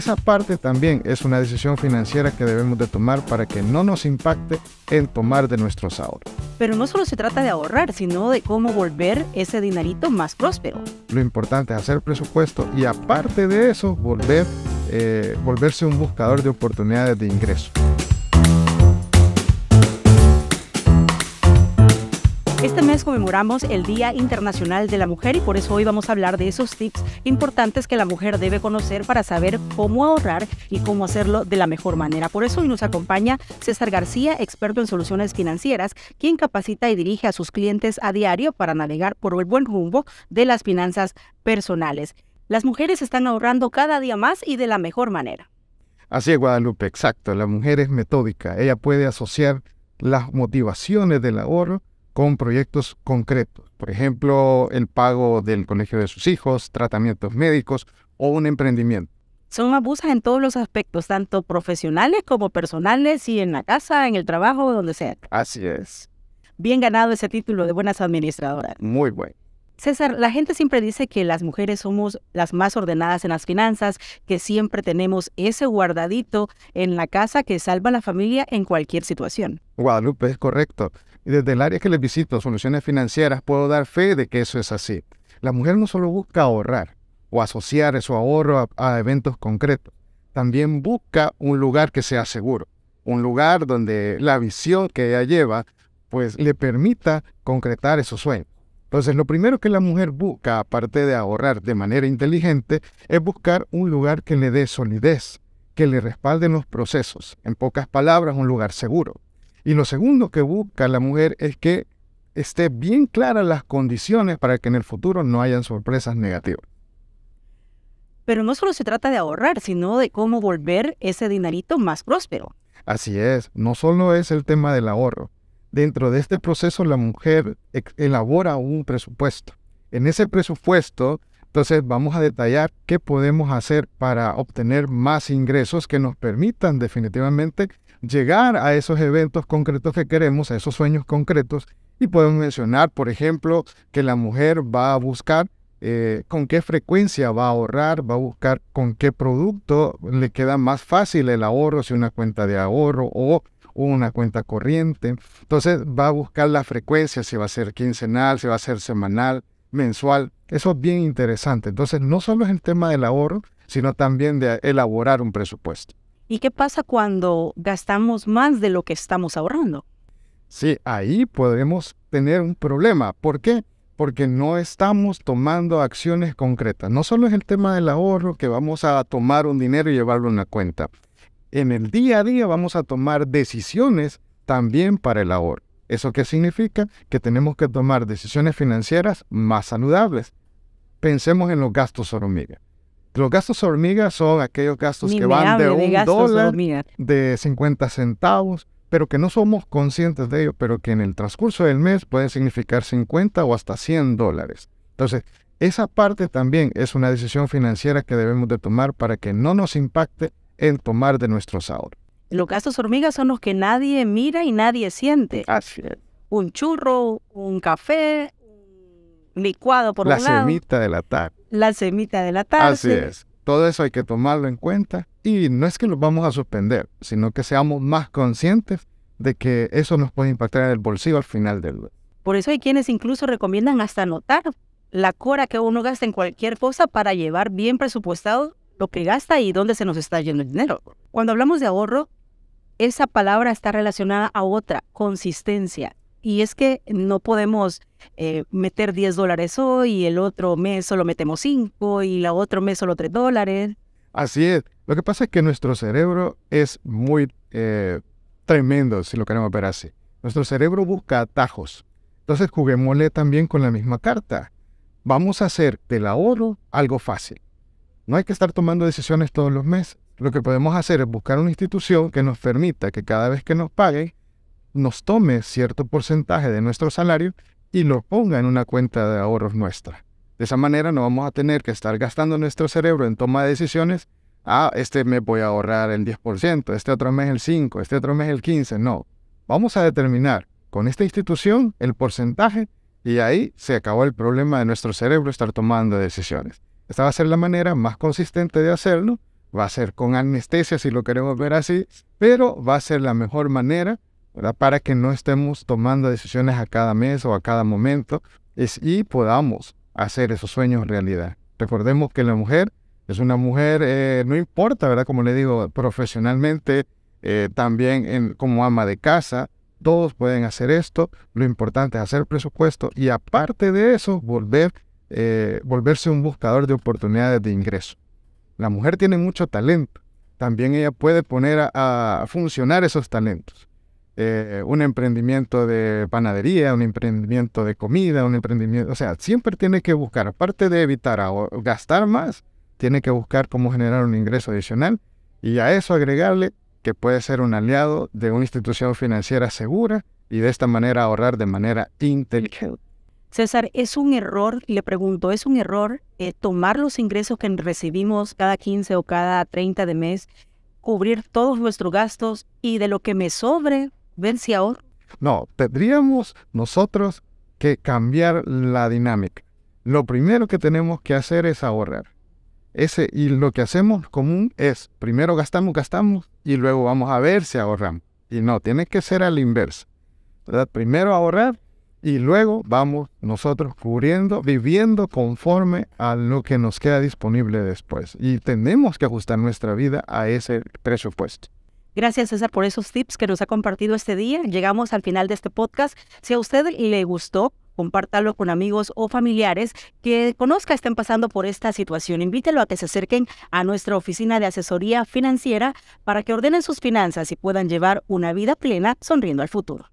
Esa parte también es una decisión financiera que debemos de tomar para que no nos impacte el tomar de nuestros ahorros. Pero no solo se trata de ahorrar, sino de cómo volver ese dinarito más próspero. Lo importante es hacer presupuesto y aparte de eso, volver, eh, volverse un buscador de oportunidades de ingreso. Este mes conmemoramos el Día Internacional de la Mujer y por eso hoy vamos a hablar de esos tips importantes que la mujer debe conocer para saber cómo ahorrar y cómo hacerlo de la mejor manera. Por eso hoy nos acompaña César García, experto en soluciones financieras, quien capacita y dirige a sus clientes a diario para navegar por el buen rumbo de las finanzas personales. Las mujeres están ahorrando cada día más y de la mejor manera. Así es, Guadalupe, exacto. La mujer es metódica. Ella puede asociar las motivaciones del ahorro con proyectos concretos, por ejemplo, el pago del colegio de sus hijos, tratamientos médicos o un emprendimiento. Son abusas en todos los aspectos, tanto profesionales como personales y en la casa, en el trabajo, donde sea. Así es. Bien ganado ese título de buenas administradoras. Muy bueno. César, la gente siempre dice que las mujeres somos las más ordenadas en las finanzas, que siempre tenemos ese guardadito en la casa que salva a la familia en cualquier situación. Guadalupe, es correcto. Y desde el área que les visito, soluciones financieras, puedo dar fe de que eso es así. La mujer no solo busca ahorrar o asociar su ahorro a, eventos concretos, también busca un lugar que sea seguro, un lugar donde la visión que ella lleva pues le permita concretar esos sueños. Entonces, lo primero que la mujer busca, aparte de ahorrar de manera inteligente, es buscar un lugar que le dé solidez, que le respalde en los procesos. En pocas palabras, un lugar seguro. Y lo segundo que busca la mujer es que esté bien claras las condiciones para que en el futuro no hayan sorpresas negativas. Pero no solo se trata de ahorrar, sino de cómo volver ese dinarito más próspero. Así es, no solo es el tema del ahorro. Dentro de este proceso la mujer elabora un presupuesto. En ese presupuesto, entonces vamos a detallar qué podemos hacer para obtener más ingresos que nos permitan definitivamente llegar a esos eventos concretos que queremos, a esos sueños concretos, y podemos mencionar, por ejemplo, que la mujer va a buscar eh, con qué frecuencia va a ahorrar, va a buscar con qué producto le queda más fácil el ahorro, si una cuenta de ahorro o una cuenta corriente. Entonces va a buscar la frecuencia, si va a ser quincenal, si va a ser semanal, mensual. Eso es bien interesante. Entonces no solo es el tema del ahorro, sino también de elaborar un presupuesto. ¿Y qué pasa cuando gastamos más de lo que estamos ahorrando? Sí, ahí podemos tener un problema. ¿Por qué? Porque no estamos tomando acciones concretas. No solo es el tema del ahorro, que vamos a tomar un dinero y llevarlo a una cuenta. En el día a día vamos a tomar decisiones también para el ahorro. ¿Eso qué significa? Que tenemos que tomar decisiones financieras más saludables. Pensemos en los gastos hormiga. Los gastos hormigas son aquellos gastos que van de un dólar de 50 centavos, pero que no somos conscientes de ellos, pero que en el transcurso del mes pueden significar 50 o hasta 100 dólares. Entonces, esa parte también es una decisión financiera que debemos de tomar para que no nos impacte en tomar de nuestros ahorros. Los gastos hormigas son los que nadie mira y nadie siente. Un churro, un café, licuado por la semita de la tarde. La semita de la tarde. Así es. Todo eso hay que tomarlo en cuenta y no es que lo vamos a suspender, sino que seamos más conscientes de que eso nos puede impactar en el bolsillo al final del mes. Por eso hay quienes incluso recomiendan hasta anotar la cora que uno gasta en cualquier cosa para llevar bien presupuestado lo que gasta y dónde se nos está yendo el dinero. Cuando hablamos de ahorro, esa palabra está relacionada a otra, consistencia. Y es que no podemos eh, meter 10 dólares hoy y el otro mes solo metemos 5 y el otro mes solo 3 dólares. Así es. Lo que pasa es que nuestro cerebro es muy eh, tremendo, si lo queremos ver así. Nuestro cerebro busca atajos. Entonces juguémosle también con la misma carta. Vamos a hacer del ahorro algo fácil. No hay que estar tomando decisiones todos los meses. Lo que podemos hacer es buscar una institución que nos permita que cada vez que nos paguen, nos tome cierto porcentaje de nuestro salario y lo ponga en una cuenta de ahorros nuestra. De esa manera no vamos a tener que estar gastando nuestro cerebro en toma de decisiones. Ah, este me voy a ahorrar el 10%, este otro mes el 5%, este otro mes el 15%. No, vamos a determinar con esta institución el porcentaje y ahí se acabó el problema de nuestro cerebro estar tomando decisiones. Esta va a ser la manera más consistente de hacerlo. Va a ser con anestesia si lo queremos ver así, pero va a ser la mejor manera para que no estemos tomando decisiones a cada mes o a cada momento y podamos hacer esos sueños realidad. Recordemos que la mujer es una mujer, eh, no importa, ¿verdad? Como le digo, profesionalmente, eh, también como ama de casa, todos pueden hacer esto. Lo importante es hacer presupuesto y aparte de eso, volver, eh, volverse un buscador de oportunidades de ingreso. La mujer tiene mucho talento. También ella puede poner a funcionar esos talentos. Eh, un emprendimiento de panadería, un emprendimiento de comida, un emprendimiento, o sea, siempre tiene que buscar, aparte de evitar gastar más, tiene que buscar cómo generar un ingreso adicional y a eso agregarle que puede ser un aliado de una institución financiera segura y de esta manera ahorrar de manera inteligente. César, ¿es un error, le pregunto, ¿es un error eh, tomar los ingresos que recibimos cada 15 o cada 30 de mes, cubrir todos nuestros gastos y de lo que me sobre ¿Ven si ahora? No, tendríamos nosotros que cambiar la dinámica. Lo primero que tenemos que hacer es ahorrar. Ese, y lo que hacemos común es, primero gastamos, gastamos, y luego vamos a ver si ahorramos. Y no, tiene que ser al inverso. ¿verdad? Primero ahorrar y luego vamos nosotros cubriendo, viviendo conforme a lo que nos queda disponible después. Y tenemos que ajustar nuestra vida a ese presupuesto. Gracias César por esos tips que nos ha compartido este día. Llegamos al final de este podcast. Si a usted le gustó, compártalo con amigos o familiares que conozca estén pasando por esta situación. Invítelo a que se acerquen a nuestra oficina de asesoría financiera para que ordenen sus finanzas y puedan llevar una vida plena sonriendo al futuro.